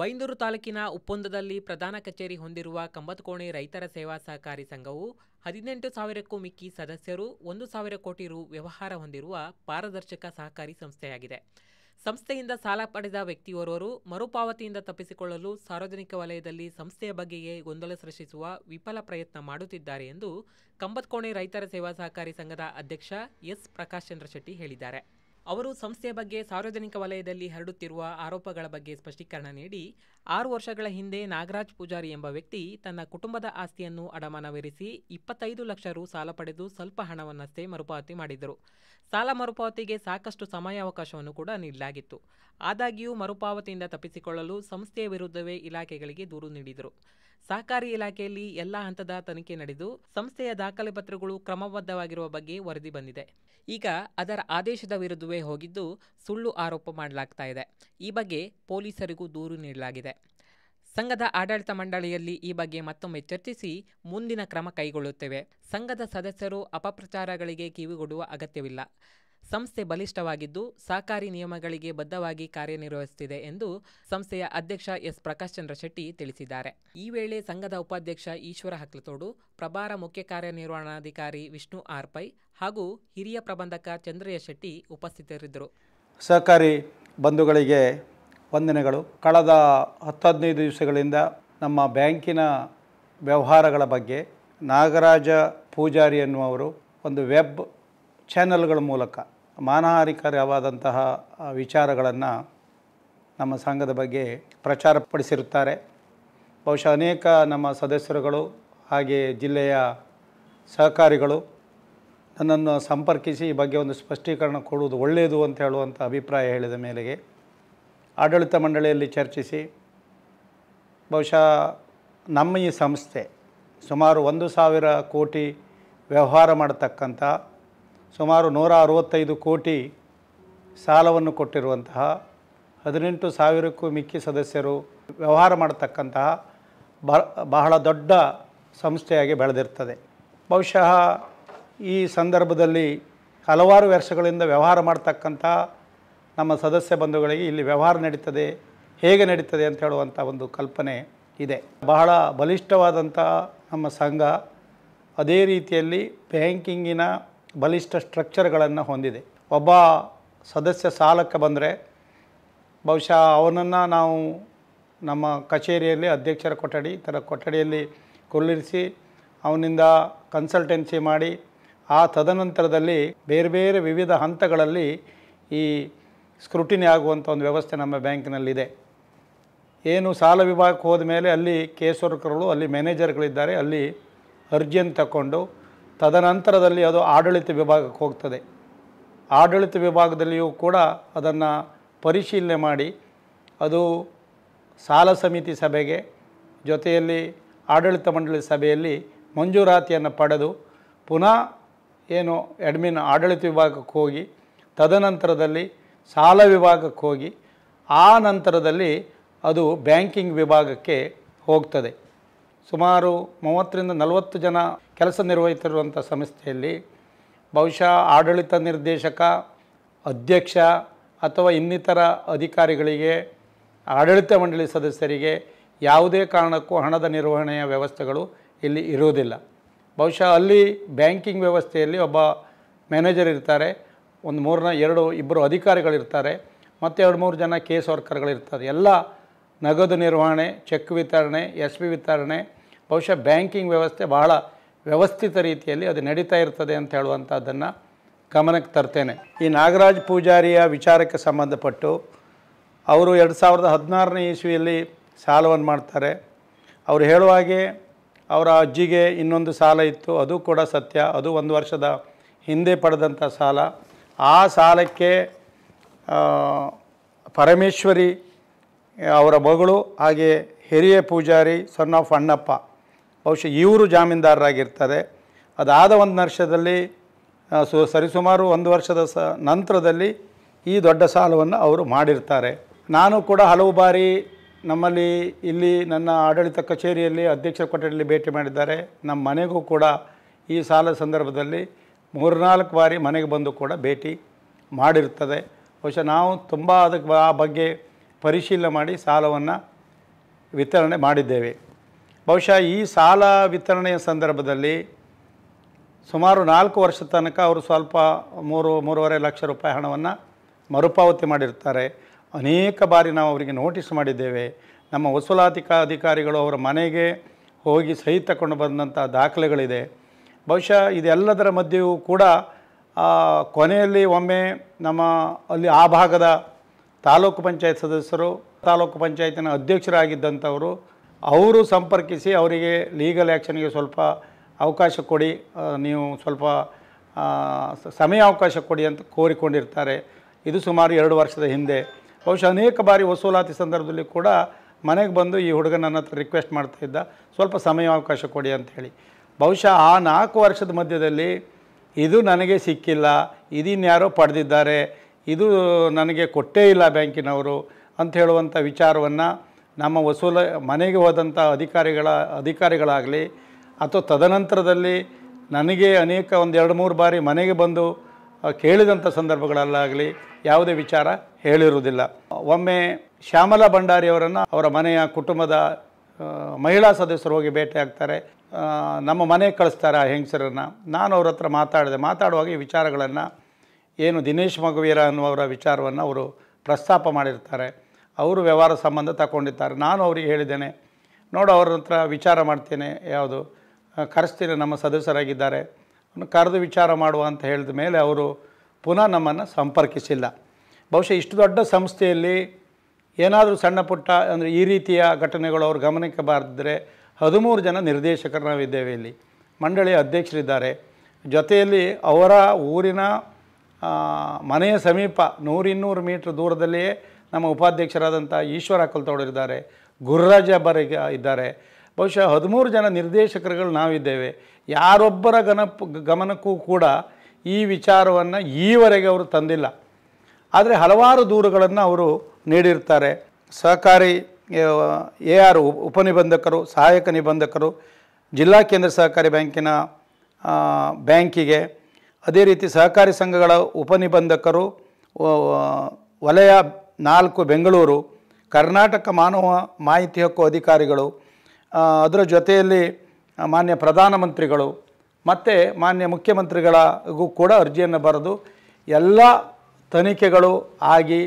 ಬೈಂದೂರು ತಾಲೂಕಿನ ಉಪ್ಪೊಂದದಲ್ಲಿ ಪ್ರಧಾನ ಕಚೇರಿ ಹೊಂದಿರುವ ಕಂಬತ್ಕೋಣೆ ರೈತರ ಸೇವಾ ಸಹಕಾರಿ ಸಂಘವು ಹದಿನೆಂಟು ಸಾವಿರಕ್ಕೂ ಮಿಕ್ಕಿ ಸದಸ್ಯರು ಒಂದು ಸಾವಿರ ಕೋಟಿ ರು ವ್ಯವಹಾರ ಹೊಂದಿರುವ ಪಾರದರ್ಶಕ ಸಹಕಾರಿ ಸಂಸ್ಥೆಯಾಗಿದೆ ಸಂಸ್ಥೆಯಿಂದ ಸಾಲ ಪಡೆದ ವ್ಯಕ್ತಿಯೋರ್ವರು ಮರುಪಾವತಿಯಿಂದ ತಪ್ಪಿಸಿಕೊಳ್ಳಲು ಸಾರ್ವಜನಿಕ ವಲಯದಲ್ಲಿ ಸಂಸ್ಥೆಯ ಬಗ್ಗೆಯೇ ಗೊಂದಲ ಸೃಷ್ಟಿಸುವ ವಿಫಲ ಪ್ರಯತ್ನ ಮಾಡುತ್ತಿದ್ದಾರೆ ಎಂದು ಕಂಬತ್ಕೋಣೆ ರೈತರ ಸೇವಾ ಸಹಕಾರಿ ಸಂಘದ ಅಧ್ಯಕ್ಷ ಎಸ್ ಪ್ರಕಾಶ್ ಚಂದ್ರಶೆಟ್ಟಿ ಹೇಳಿದ್ದಾರೆ ಅವರು ಸಂಸ್ಥೆಯ ಬಗ್ಗೆ ಸಾರ್ವಜನಿಕ ವಲಯದಲ್ಲಿ ಹರಡುತ್ತಿರುವ ಆರೋಪಗಳ ಬಗ್ಗೆ ಸ್ಪಷ್ಟೀಕರಣ ನೀಡಿ ಆರು ವರ್ಷಗಳ ಹಿಂದೆ ನಾಗರಾಜ್ ಪೂಜಾರಿ ಎಂಬ ವ್ಯಕ್ತಿ ತನ್ನ ಕುಟುಂಬದ ಆಸ್ತಿಯನ್ನು ಅಡಮಾನವಿರಿಸಿ ಇಪ್ಪತ್ತೈದು ಲಕ್ಷ ರು ಸಾಲ ಪಡೆದು ಸ್ವಲ್ಪ ಹಣವನ್ನಷ್ಟೇ ಮರುಪಾವತಿ ಮಾಡಿದರು ಸಾಲ ಮರುಪಾವತಿಗೆ ಸಾಕಷ್ಟು ಸಮಯಾವಕಾಶವನ್ನು ಕೂಡ ನೀಡಲಾಗಿತ್ತು ಆದಾಗ್ಯೂ ಮರುಪಾವತಿಯಿಂದ ತಪ್ಪಿಸಿಕೊಳ್ಳಲು ಸಂಸ್ಥೆಯ ವಿರುದ್ಧವೇ ಇಲಾಖೆಗಳಿಗೆ ದೂರು ನೀಡಿದರು ಸಹಕಾರಿ ಇಲಾಖೆಯಲ್ಲಿ ಎಲ್ಲ ಹಂತದ ತನಿಖೆ ನಡೆದು ಸಂಸ್ಥೆಯ ದಾಖಲೆ ಪತ್ರಗಳು ಕ್ರಮಬದ್ಧವಾಗಿರುವ ಬಗ್ಗೆ ವರದಿ ಬಂದಿದೆ ಈಗ ಅದರ ಆದೇಶದ ವಿರುದ್ಧವೇ ಹೋಗಿದ್ದು ಸುಳ್ಳು ಆರೋಪ ಮಾಡಲಾಗ್ತಾ ಇದೆ ಈ ಬಗ್ಗೆ ಪೊಲೀಸರಿಗೂ ದೂರು ನೀಡಲಾಗಿದೆ ಸಂಘದ ಆಡಳಿತ ಮಂಡಳಿಯಲ್ಲಿ ಈ ಬಗ್ಗೆ ಮತ್ತೊಮ್ಮೆ ಚರ್ಚಿಸಿ ಮುಂದಿನ ಕ್ರಮ ಕೈಗೊಳ್ಳುತ್ತೇವೆ ಸಂಘದ ಸದಸ್ಯರು ಅಪಪ್ರಚಾರಗಳಿಗೆ ಕಿವಿಗೊಡುವ ಅಗತ್ಯವಿಲ್ಲ ಸಂಸ್ಥೆ ಬಲಿಷ್ಠವಾಗಿದ್ದು ಸಹಕಾರಿ ನಿಯಮಗಳಿಗೆ ಬದ್ಧವಾಗಿ ಕಾರ್ಯನಿರ್ವಹಿಸುತ್ತಿದೆ ಎಂದು ಸಂಸ್ಥೆಯ ಅಧ್ಯಕ್ಷ ಎಸ್ ಪ್ರಕಾಶ್ ಚಂದ್ರ ಶೆಟ್ಟಿ ತಿಳಿಸಿದ್ದಾರೆ ಈ ವೇಳೆ ಸಂಘದ ಉಪಾಧ್ಯಕ್ಷ ಈಶ್ವರ ಹಕ್ಲತೋಡು ಪ್ರಭಾರ ಮುಖ್ಯ ಕಾರ್ಯನಿರ್ವಹಣಾಧಿಕಾರಿ ವಿಷ್ಣು ಆರ್ಪೈ ಹಾಗೂ ಹಿರಿಯ ಪ್ರಬಂಧಕ ಚಂದ್ರಯ್ಯ ಶೆಟ್ಟಿ ಉಪಸ್ಥಿತರಿದ್ದರು ಸಹಕಾರಿ ಬಂಧುಗಳಿಗೆ ವಂದನೆಗಳು ಕಳೆದ ಹದಿನೈದು ದಿವಸಗಳಿಂದ ನಮ್ಮ ಬ್ಯಾಂಕಿನ ವ್ಯವಹಾರಗಳ ಬಗ್ಗೆ ನಾಗರಾಜ ಪೂಜಾರಿ ಎನ್ನುವರು ಒಂದು ವೆಬ್ ಚಾನೆಲ್ಗಳ ಮೂಲಕ ಮಾನಹಾರಿಕರವಾದಂತಹ ವಿಚಾರಗಳನ್ನು ನಮ್ಮ ಸಂಘದ ಬಗ್ಗೆ ಪ್ರಚಾರಪಡಿಸಿರುತ್ತಾರೆ ಬಹುಶಃ ಅನೇಕ ನಮ್ಮ ಸದಸ್ಯರುಗಳು ಹಾಗೆ ಜಿಲ್ಲೆಯ ಸಹಕಾರಿಗಳು ನನ್ನನ್ನು ಸಂಪರ್ಕಿಸಿ ಈ ಬಗ್ಗೆ ಒಂದು ಸ್ಪಷ್ಟೀಕರಣ ಕೊಡುವುದು ಒಳ್ಳೆಯದು ಅಂತ ಹೇಳುವಂಥ ಅಭಿಪ್ರಾಯ ಹೇಳಿದ ಮೇಲೆಗೆ ಆಡಳಿತ ಮಂಡಳಿಯಲ್ಲಿ ಚರ್ಚಿಸಿ ಬಹುಶಃ ನಮ್ಮ ಈ ಸಂಸ್ಥೆ ಸುಮಾರು ಒಂದು ಸಾವಿರ ಕೋಟಿ ವ್ಯವಹಾರ ಮಾಡತಕ್ಕಂಥ ಸುಮಾರು ನೂರ ಅರವತ್ತೈದು ಕೋಟಿ ಸಾಲವನ್ನು ಕೊಟ್ಟಿರುವಂತಹ ಹದಿನೆಂಟು ಸಾವಿರಕ್ಕೂ ಮಿಕ್ಕಿ ಸದಸ್ಯರು ವ್ಯವಹಾರ ಮಾಡತಕ್ಕಂತಹ ಬಹಳ ದೊಡ್ಡ ಸಂಸ್ಥೆಯಾಗಿ ಬೆಳೆದಿರ್ತದೆ ಬಹುಶಃ ಈ ಸಂದರ್ಭದಲ್ಲಿ ಹಲವಾರು ವರ್ಷಗಳಿಂದ ವ್ಯವಹಾರ ಮಾಡ್ತಕ್ಕಂಥ ನಮ್ಮ ಸದಸ್ಯ ಬಂಧುಗಳಿಗೆ ಇಲ್ಲಿ ವ್ಯವಹಾರ ನಡೀತದೆ ಹೇಗೆ ನಡೀತದೆ ಅಂತ ಹೇಳುವಂಥ ಒಂದು ಕಲ್ಪನೆ ಇದೆ ಬಹಳ ಬಲಿಷ್ಠವಾದಂಥ ನಮ್ಮ ಸಂಘ ಅದೇ ರೀತಿಯಲ್ಲಿ ಬ್ಯಾಂಕಿಂಗಿನ ಬಲಿಷ್ಠ ಸ್ಟ್ರಕ್ಚರ್ಗಳನ್ನು ಹೊಂದಿದೆ ಒಬ್ಬ ಸದಸ್ಯ ಸಾಲಕ್ಕೆ ಬಂದರೆ ಬಹುಶಃ ಅವನನ್ನು ನಾವು ನಮ್ಮ ಕಚೇರಿಯಲ್ಲಿ ಅಧ್ಯಕ್ಷರ ಕೊಠಡಿ ಈ ಥರ ಕೊಠಡಿಯಲ್ಲಿ ಕುಳ್ಳಿರಿಸಿ ಅವನಿಂದ ಕನ್ಸಲ್ಟೆನ್ಸಿ ಮಾಡಿ ಆ ತದನಂತರದಲ್ಲಿ ಬೇರೆ ಬೇರೆ ವಿವಿಧ ಹಂತಗಳಲ್ಲಿ ಈ ಸ್ಕ್ರೂಟಿನಿ ಆಗುವಂಥ ಒಂದು ವ್ಯವಸ್ಥೆ ನಮ್ಮ ಬ್ಯಾಂಕಿನಲ್ಲಿದೆ ಏನು ಸಾಲ ವಿಭಾಗಕ್ಕೆ ಹೋದ ಮೇಲೆ ಅಲ್ಲಿ ಕೇಸರ್ಕರುಗಳು ಅಲ್ಲಿ ಮ್ಯಾನೇಜರ್ಗಳಿದ್ದಾರೆ ಅಲ್ಲಿ ಅರ್ಜಿಯನ್ನು ತಗೊಂಡು ತದನಂತರದಲ್ಲಿ ಅದು ಆಡಳಿತ ವಿಭಾಗಕ್ಕೆ ಹೋಗ್ತದೆ ಆಡಳಿತ ವಿಭಾಗದಲ್ಲಿಯೂ ಕೂಡ ಅದನ್ನು ಪರಿಶೀಲನೆ ಮಾಡಿ ಅದು ಸಾಲ ಸಮಿತಿ ಸಭೆಗೆ ಜೊತೆಯಲ್ಲಿ ಆಡಳಿತ ಮಂಡಳಿ ಸಭೆಯಲ್ಲಿ ಮಂಜೂರಾತಿಯನ್ನು ಪಡೆದು ಪುನಃ ಏನು ಅಡ್ಮಿನ್ ಆಡಳಿತ ವಿಭಾಗಕ್ಕೆ ಹೋಗಿ ತದನಂತರದಲ್ಲಿ ಸಾಲ ವಿಭಾಗಕ್ಕೆ ಹೋಗಿ ಆ ನಂತರದಲ್ಲಿ ಅದು ಬ್ಯಾಂಕಿಂಗ್ ವಿಭಾಗಕ್ಕೆ ಹೋಗ್ತದೆ ಸುಮಾರು ಮೂವತ್ತರಿಂದ ನಲವತ್ತು ಜನ ಕೆಲಸ ನಿರ್ವಹಿಸಿರುವಂಥ ಸಂಸ್ಥೆಯಲ್ಲಿ ಬಹುಶಃ ಆಡಳಿತ ನಿರ್ದೇಶಕ ಅಧ್ಯಕ್ಷ ಅಥವಾ ಇನ್ನಿತರ ಅಧಿಕಾರಿಗಳಿಗೆ ಆಡಳಿತ ಮಂಡಳಿ ಸದಸ್ಯರಿಗೆ ಯಾವುದೇ ಕಾರಣಕ್ಕೂ ಹಣದ ನಿರ್ವಹಣೆಯ ವ್ಯವಸ್ಥೆಗಳು ಇಲ್ಲಿ ಇರುವುದಿಲ್ಲ ಬಹುಶಃ ಅಲ್ಲಿ ಬ್ಯಾಂಕಿಂಗ್ ವ್ಯವಸ್ಥೆಯಲ್ಲಿ ಒಬ್ಬ ಮ್ಯಾನೇಜರ್ ಇರ್ತಾರೆ ಒಂದು ಮೂರನ ಎರಡು ಇಬ್ಬರು ಅಧಿಕಾರಿಗಳಿರ್ತಾರೆ ಮತ್ತು ಎರಡು ಮೂರು ಜನ ಕೇಸ್ ವರ್ಕರ್ಗಳಿರ್ತಾರೆ ಎಲ್ಲ ನಗದು ನಿರ್ವಹಣೆ ಚೆಕ್ ವಿತರಣೆ ಎಸ್ ಬಿ ವಿತರಣೆ ಬಹುಶಃ ಬ್ಯಾಂಕಿಂಗ್ ವ್ಯವಸ್ಥೆ ಬಹಳ ವ್ಯವಸ್ಥಿತ ರೀತಿಯಲ್ಲಿ ಅದು ನಡೀತಾ ಇರ್ತದೆ ಅಂತ ಹೇಳುವಂಥದ್ದನ್ನು ಗಮನಕ್ಕೆ ತರ್ತೇನೆ ಈ ನಾಗರಾಜ್ ಪೂಜಾರಿಯ ವಿಚಾರಕ್ಕೆ ಸಂಬಂಧಪಟ್ಟು ಅವರು ಎರಡು ಸಾವಿರದ ಹದಿನಾರನೇ ಇಸ್ವಿಯಲ್ಲಿ ಸಾಲವನ್ನು ಮಾಡ್ತಾರೆ ಅವರು ಹೇಳುವಾಗೆ ಅವರ ಅಜ್ಜಿಗೆ ಇನ್ನೊಂದು ಸಾಲ ಇತ್ತು ಅದು ಕೂಡ ಸತ್ಯ ಅದು ಒಂದು ವರ್ಷದ ಹಿಂದೆ ಪಡೆದಂಥ ಸಾಲ ಆ ಸಾಲಕ್ಕೆ ಪರಮೇಶ್ವರಿ ಅವರ ಮಗಳು ಹಾಗೆ ಹಿರಿಯ ಪೂಜಾರಿ ಸನ್ ಆಫ್ ಅಣ್ಣಪ್ಪ ಬಹುಶಃ ಇವರು ಜಾಮೀನ್ದಾರರಾಗಿರ್ತಾರೆ ಅದಾದ ಒಂದು ವರ್ಷದಲ್ಲಿ ಸು ಸರಿಸುಮಾರು ಒಂದು ವರ್ಷದ ಸ ನಂತರದಲ್ಲಿ ಈ ದೊಡ್ಡ ಸಾಲವನ್ನು ಅವರು ಮಾಡಿರ್ತಾರೆ ನಾನು ಕೂಡ ಹಲವು ಬಾರಿ ನಮ್ಮಲ್ಲಿ ಇಲ್ಲಿ ನನ್ನ ಆಡಳಿತ ಕಚೇರಿಯಲ್ಲಿ ಅಧ್ಯಕ್ಷ ಕೊಠಡಿಯಲ್ಲಿ ಭೇಟಿ ಮಾಡಿದ್ದಾರೆ ನಮ್ಮ ಮನೆಗೂ ಕೂಡ ಈ ಸಾಲ ಸಂದರ್ಭದಲ್ಲಿ ಮೂರ್ನಾಲ್ಕು ಬಾರಿ ಮನೆಗೆ ಬಂದು ಕೂಡ ಭೇಟಿ ಮಾಡಿರುತ್ತದೆ ಬಹುಶಃ ನಾವು ತುಂಬ ಅದಕ್ಕೆ ಆ ಬಗ್ಗೆ ಪರಿಶೀಲನೆ ಮಾಡಿ ಸಾಲವನ್ನು ವಿತರಣೆ ಮಾಡಿದ್ದೇವೆ ಬಹುಶಃ ಈ ಸಾಲ ವಿತರಣೆಯ ಸಂದರ್ಭದಲ್ಲಿ ಸುಮಾರು ನಾಲ್ಕು ವರ್ಷ ತನಕ ಅವರು ಸ್ವಲ್ಪ ಮೂರು ಮೂರುವರೆ ಲಕ್ಷ ರೂಪಾಯಿ ಹಣವನ್ನು ಮರುಪಾವತಿ ಮಾಡಿರ್ತಾರೆ ಅನೇಕ ಬಾರಿ ನಾವು ಅವರಿಗೆ ನೋಟಿಸ್ ಮಾಡಿದ್ದೇವೆ ನಮ್ಮ ವಸೂಲಾತಿ ಅಧಿಕಾರಿಗಳು ಅವರ ಮನೆಗೆ ಹೋಗಿ ಸಹಿ ತಗೊಂಡು ಬಂದಂಥ ದಾಖಲೆಗಳಿದೆ ಬಹುಶಃ ಇದೆಲ್ಲದರ ಮಧ್ಯೆಯೂ ಕೂಡ ಕೊನೆಯಲ್ಲಿ ಒಮ್ಮೆ ನಮ್ಮ ಅಲ್ಲಿ ಆ ಭಾಗದ ತಾಲೂಕು ಪಂಚಾಯತ್ ಸದಸ್ಯರು ತಾಲೂಕು ಪಂಚಾಯತಿನ ಅಧ್ಯಕ್ಷರಾಗಿದ್ದಂಥವರು ಅವರು ಸಂಪರ್ಕಿಸಿ ಅವರಿಗೆ ಲೀಗಲ್ ಆ್ಯಕ್ಷನ್ಗೆ ಸ್ವಲ್ಪ ಅವಕಾಶ ಕೊಡಿ ನೀವು ಸ್ವಲ್ಪ ಸಮಯ ಅವಕಾಶ ಕೊಡಿ ಅಂತ ಕೋರಿಕೊಂಡಿರ್ತಾರೆ ಇದು ಸುಮಾರು ಎರಡು ವರ್ಷದ ಹಿಂದೆ ಬಹುಶಃ ಅನೇಕ ಬಾರಿ ವಸೂಲಾತಿ ಸಂದರ್ಭದಲ್ಲಿ ಕೂಡ ಮನೆಗೆ ಬಂದು ಈ ಹುಡುಗ ನನ್ನ ಹತ್ರ ರಿಕ್ವೆಸ್ಟ್ ಮಾಡ್ತಾಯಿದ್ದ ಸ್ವಲ್ಪ ಸಮಯಾವಕಾಶ ಕೊಡಿ ಅಂಥೇಳಿ ಬಹುಶಃ ಆ ನಾಲ್ಕು ವರ್ಷದ ಮಧ್ಯದಲ್ಲಿ ಇದು ನನಗೆ ಸಿಕ್ಕಿಲ್ಲ ಇದಿನ್ಯಾರೋ ಪಡೆದಿದ್ದಾರೆ ಇದು ನನಗೆ ಕೊಟ್ಟೇ ಇಲ್ಲ ಬ್ಯಾಂಕಿನವರು ಅಂತ ಹೇಳುವಂಥ ವಿಚಾರವನ್ನು ನಮ್ಮ ವಸೂಲ ಮನೆಗೆ ಹೋದಂಥ ಅಧಿಕಾರಿಗಳ ಅಧಿಕಾರಿಗಳಾಗಲಿ ಅಥವಾ ತದನಂತರದಲ್ಲಿ ನನಗೆ ಅನೇಕ ಒಂದು ಎರಡು ಮೂರು ಬಾರಿ ಮನೆಗೆ ಬಂದು ಕೇಳಿದಂಥ ಸಂದರ್ಭಗಳಲ್ಲಾಗಲಿ ಯಾವುದೇ ವಿಚಾರ ಹೇಳಿರುವುದಿಲ್ಲ ಒಮ್ಮೆ ಶ್ಯಾಮಲಾ ಭಂಡಾರಿಯವರನ್ನು ಅವರ ಮನೆಯ ಕುಟುಂಬದ ಮಹಿಳಾ ಸದಸ್ಯರು ಹೋಗಿ ಭೇಟಿ ಆಗ್ತಾರೆ ನಮ್ಮ ಮನೆಗೆ ಕಳಿಸ್ತಾರೆ ಆ ಹೆಂಗಸರನ್ನು ನಾನು ಅವ್ರ ಹತ್ರ ಮಾತಾಡಿದೆ ಮಾತಾಡುವಾಗ ಈ ವಿಚಾರಗಳನ್ನು ಏನು ದಿನೇಶ್ ಮಗುವೀರ ಅನ್ನುವರ ವಿಚಾರವನ್ನು ಅವರು ಪ್ರಸ್ತಾಪ ಮಾಡಿರ್ತಾರೆ ಅವರು ವ್ಯವಹಾರ ಸಂಬಂಧ ತಗೊಂಡಿದ್ದಾರೆ ನಾನು ಅವರಿಗೆ ಹೇಳಿದ್ದೇನೆ ನೋಡು ಅವ್ರ ಹತ್ರ ವಿಚಾರ ಮಾಡ್ತೇನೆ ಯಾವುದು ಕರೆಸ್ತೀನಿ ನಮ್ಮ ಸದಸ್ಯರಾಗಿದ್ದಾರೆ ಕರೆದು ವಿಚಾರ ಮಾಡುವ ಅಂತ ಹೇಳಿದ ಮೇಲೆ ಅವರು ಪುನಃ ನಮ್ಮನ್ನು ಸಂಪರ್ಕಿಸಿಲ್ಲ ಬಹುಶಃ ಇಷ್ಟು ದೊಡ್ಡ ಸಂಸ್ಥೆಯಲ್ಲಿ ಏನಾದರೂ ಸಣ್ಣ ಪುಟ್ಟ ಅಂದರೆ ಈ ರೀತಿಯ ಘಟನೆಗಳು ಅವರು ಗಮನಕ್ಕೆ ಬಾರದಿದ್ದರೆ ಹದಿಮೂರು ಜನ ನಿರ್ದೇಶಕರು ನಾವಿದ್ದೇವೆ ಇಲ್ಲಿ ಮಂಡಳಿಯ ಅಧ್ಯಕ್ಷರಿದ್ದಾರೆ ಜೊತೆಯಲ್ಲಿ ಅವರ ಊರಿನ ಮನೆಯ ಸಮೀಪ ನೂರಿನ್ನೂರು ಮೀಟ್ರ್ ದೂರದಲ್ಲಿಯೇ ನಮ್ಮ ಉಪಾಧ್ಯಕ್ಷರಾದಂಥ ಈಶ್ವರ ಕೊಲ್ತೋಡಿದ್ದಾರೆ ಗುರುರಾಜ ಬರಿಗ ಇದ್ದಾರೆ ಬಹುಶಃ ಹದಿಮೂರು ಜನ ನಿರ್ದೇಶಕರುಗಳು ನಾವಿದ್ದೇವೆ ಯಾರೊಬ್ಬರ ಗನಪ್ ಗಮನಕ್ಕೂ ಕೂಡ ಈ ವಿಚಾರವನ್ನು ಈವರೆಗೆ ಅವರು ತಂದಿಲ್ಲ ಆದರೆ ಹಲವಾರು ದೂರುಗಳನ್ನು ಅವರು ನೀಡಿರ್ತಾರೆ ಸಹಕಾರಿ ಎ ಆರ್ ಉಪನಿಬಂಧಕರು ಸಹಾಯಕ ನಿಬಂಧಕರು ಜಿಲ್ಲಾ ಕೇಂದ್ರ ಸಹಕಾರಿ ಬ್ಯಾಂಕಿನ ಬ್ಯಾಂಕಿಗೆ ಅದೇ ರೀತಿ ಸಹಕಾರಿ ಸಂಘಗಳ ಉಪನಿಬಂಧಕರು ವಲಯ ನಾಲ್ಕು ಬೆಂಗಳೂರು ಕರ್ನಾಟಕ ಮಾನವ ಮಾಹಿತಿ ಹಕ್ಕು ಅಧಿಕಾರಿಗಳು ಅದರ ಜೊತೆಯಲ್ಲಿ ಮಾನ್ಯ ಪ್ರಧಾನಮಂತ್ರಿಗಳು ಮತ್ತು ಮಾನ್ಯ ಮುಖ್ಯಮಂತ್ರಿಗಳಿಗೂ ಕೂಡ ಅರ್ಜಿಯನ್ನು ಬರೆದು ಎಲ್ಲ ತನಿಖೆಗಳು ಆಗಿ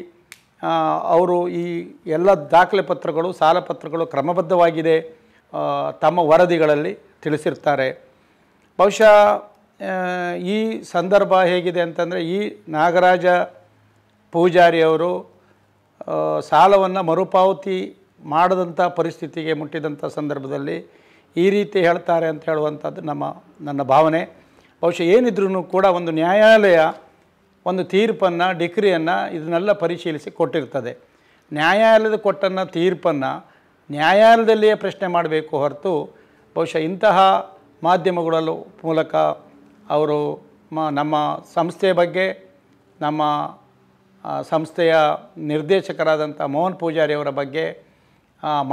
ಅವರು ಈ ಎಲ್ಲ ದಾಖಲೆ ಪತ್ರಗಳು ಸಾಲ ಪತ್ರಗಳು ಕ್ರಮಬದ್ಧವಾಗಿದೆ ತಮ್ಮ ವರದಿಗಳಲ್ಲಿ ತಿಳಿಸಿರ್ತಾರೆ ಬಹುಶಃ ಈ ಸಂದರ್ಭ ಹೇಗಿದೆ ಅಂತಂದರೆ ಈ ನಾಗರಾಜ ಪೂಜಾರಿಯವರು ಸಾಲವನ್ನು ಮರುಪಾವತಿ ಮಾಡದಂಥ ಪರಿಸ್ಥಿತಿಗೆ ಮುಟ್ಟಿದಂಥ ಸಂದರ್ಭದಲ್ಲಿ ಈ ರೀತಿ ಹೇಳ್ತಾರೆ ಅಂತ ಹೇಳುವಂಥದ್ದು ನಮ್ಮ ನನ್ನ ಭಾವನೆ ಬಹುಶಃ ಏನಿದ್ರೂ ಕೂಡ ಒಂದು ನ್ಯಾಯಾಲಯ ಒಂದು ತೀರ್ಪನ್ನು ಡಿಕ್ರಿಯನ್ನು ಇದನ್ನೆಲ್ಲ ಪರಿಶೀಲಿಸಿ ಕೊಟ್ಟಿರ್ತದೆ ನ್ಯಾಯಾಲಯದ ಕೊಟ್ಟನ್ನು ತೀರ್ಪನ್ನು ನ್ಯಾಯಾಲಯದಲ್ಲಿಯೇ ಪ್ರಶ್ನೆ ಮಾಡಬೇಕು ಹೊರತು ಬಹುಶಃ ಇಂತಹ ಮಾಧ್ಯಮಗಳಲ್ಲೂ ಮೂಲಕ ಅವರು ಮ ನಮ್ಮ ಸಂಸ್ಥೆಯ ಬಗ್ಗೆ ನಮ್ಮ ಸಂಸ್ಥೆಯ ನಿರ್ದೇಶಕರಾದಂಥ ಮೋಹನ್ ಪೂಜಾರಿ ಅವರ ಬಗ್ಗೆ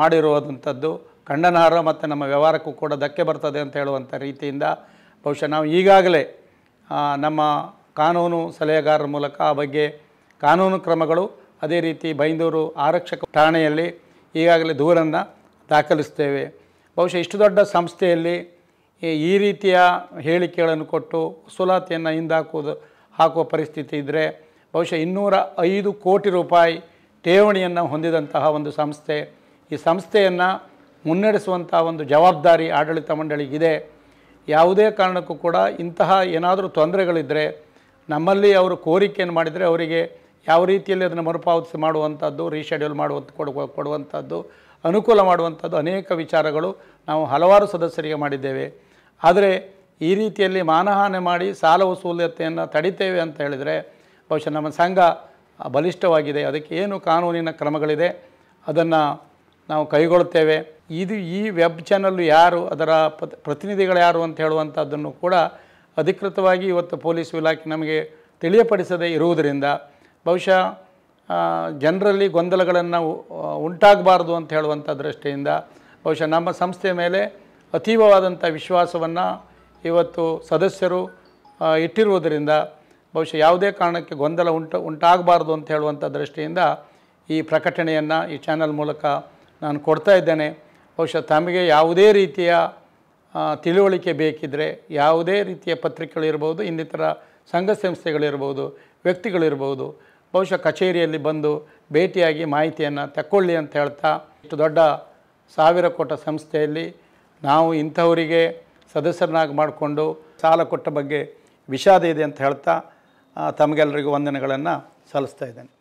ಮಾಡಿರುವಂಥದ್ದು ಖಂಡನಾರ್ಹ ಮತ್ತು ನಮ್ಮ ವ್ಯವಹಾರಕ್ಕೂ ಕೂಡ ಧಕ್ಕೆ ಬರ್ತದೆ ಅಂತ ಹೇಳುವಂಥ ರೀತಿಯಿಂದ ಬಹುಶಃ ನಾವು ಈಗಾಗಲೇ ನಮ್ಮ ಕಾನೂನು ಸಲಹೆಗಾರರ ಮೂಲಕ ಆ ಬಗ್ಗೆ ಕಾನೂನು ಕ್ರಮಗಳು ಅದೇ ರೀತಿ ಬೈಂದೂರು ಆರಕ್ಷಕ ಠಾಣೆಯಲ್ಲಿ ಈಗಾಗಲೇ ದೂರನ್ನು ದಾಖಲಿಸ್ತೇವೆ ಬಹುಶಃ ಇಷ್ಟು ದೊಡ್ಡ ಸಂಸ್ಥೆಯಲ್ಲಿ ಈ ರೀತಿಯ ಹೇಳಿಕೆಗಳನ್ನು ಕೊಟ್ಟು ವಸೂಲಾತಿಯನ್ನು ಹಿಂದಾಕುವುದು ಹಾಕುವ ಪರಿಸ್ಥಿತಿ ಇದ್ದರೆ ಬಹುಶಃ ಇನ್ನೂರ ಐದು ಕೋಟಿ ರೂಪಾಯಿ ಠೇವಣಿಯನ್ನು ಹೊಂದಿದಂತಹ ಒಂದು ಸಂಸ್ಥೆ ಈ ಸಂಸ್ಥೆಯನ್ನು ಮುನ್ನಡೆಸುವಂಥ ಒಂದು ಜವಾಬ್ದಾರಿ ಆಡಳಿತ ಮಂಡಳಿಗಿದೆ ಯಾವುದೇ ಕಾರಣಕ್ಕೂ ಕೂಡ ಇಂತಹ ಏನಾದರೂ ತೊಂದರೆಗಳಿದ್ದರೆ ನಮ್ಮಲ್ಲಿ ಅವರು ಕೋರಿಕೆಯನ್ನು ಮಾಡಿದರೆ ಅವರಿಗೆ ಯಾವ ರೀತಿಯಲ್ಲಿ ಅದನ್ನು ಮರುಪಾವತಿಸಿ ಮಾಡುವಂಥದ್ದು ರೀಶೆಡ್ಯೂಲ್ ಮಾಡುವಂಥ ಕೊಡ್ ಕೊಡುವಂಥದ್ದು ಅನುಕೂಲ ಮಾಡುವಂಥದ್ದು ಅನೇಕ ವಿಚಾರಗಳು ನಾವು ಹಲವಾರು ಸದಸ್ಯರಿಗೆ ಮಾಡಿದ್ದೇವೆ ಆದರೆ ಈ ರೀತಿಯಲ್ಲಿ ಮಾನಹಾನಿ ಮಾಡಿ ಸಾಲ ವಸೂಲತೆಯನ್ನು ತಡಿತೇವೆ ಅಂತ ಹೇಳಿದರೆ ಬಹುಶಃ ನಮ್ಮ ಸಂಘ ಬಲಿಷ್ಠವಾಗಿದೆ ಅದಕ್ಕೆ ಏನು ಕಾನೂನಿನ ಕ್ರಮಗಳಿದೆ ಅದನ್ನು ನಾವು ಕೈಗೊಳ್ತೇವೆ ಇದು ಈ ವೆಬ್ ಚಾನಲ್ಲು ಯಾರು ಅದರ ಪ್ರತಿನಿಧಿಗಳು ಯಾರು ಅಂತ ಹೇಳುವಂಥದ್ದನ್ನು ಕೂಡ ಅಧಿಕೃತವಾಗಿ ಇವತ್ತು ಪೊಲೀಸ್ ಇಲಾಖೆ ನಮಗೆ ತಿಳಿಯಪಡಿಸದೇ ಇರುವುದರಿಂದ ಬಹುಶಃ ಜನರಲ್ಲಿ ಗೊಂದಲಗಳನ್ನು ಉಂಟಾಗಬಾರ್ದು ಅಂತ ಹೇಳುವಂಥ ದೃಷ್ಟಿಯಿಂದ ಬಹುಶಃ ನಮ್ಮ ಸಂಸ್ಥೆಯ ಮೇಲೆ ಅತೀವವಾದಂಥ ವಿಶ್ವಾಸವನ್ನು ಇವತ್ತು ಸದಸ್ಯರು ಇಟ್ಟಿರುವುದರಿಂದ ಬಹುಶಃ ಯಾವುದೇ ಕಾರಣಕ್ಕೆ ಗೊಂದಲ ಉಂಟು ಉಂಟಾಗಬಾರ್ದು ಅಂತ ಹೇಳುವಂಥ ದೃಷ್ಟಿಯಿಂದ ಈ ಪ್ರಕಟಣೆಯನ್ನು ಈ ಚಾನಲ್ ಮೂಲಕ ನಾನು ಕೊಡ್ತಾ ಇದ್ದೇನೆ ಬಹುಶಃ ತಮಗೆ ಯಾವುದೇ ರೀತಿಯ ತಿಳುವಳಿಕೆ ಬೇಕಿದ್ದರೆ ಯಾವುದೇ ರೀತಿಯ ಪತ್ರಿಕೆಗಳಿರ್ಬೋದು ಇನ್ನಿತರ ಸಂಘ ಸಂಸ್ಥೆಗಳಿರ್ಬೋದು ವ್ಯಕ್ತಿಗಳಿರ್ಬೋದು ಬಹುಶಃ ಕಚೇರಿಯಲ್ಲಿ ಬಂದು ಭೇಟಿಯಾಗಿ ಮಾಹಿತಿಯನ್ನು ತಕ್ಕೊಳ್ಳಿ ಅಂತ ಹೇಳ್ತಾ ಇಷ್ಟು ದೊಡ್ಡ ಸಾವಿರ ಕೋಟ ಸಂಸ್ಥೆಯಲ್ಲಿ ನಾವು ಇಂಥವರಿಗೆ ಸದಸ್ಯರನ್ನಾಗಿ ಮಾಡಿಕೊಂಡು ಸಾಲ ಕೊಟ್ಟ ಬಗ್ಗೆ ವಿಷಾದ ಇದೆ ಅಂತ ಹೇಳ್ತಾ ತಮಗೆಲ್ಲರಿಗೂ ವಂದನೆಗಳನ್ನು ಸಲ್ಲಿಸ್ತಾ ಇದ್ದೇನೆ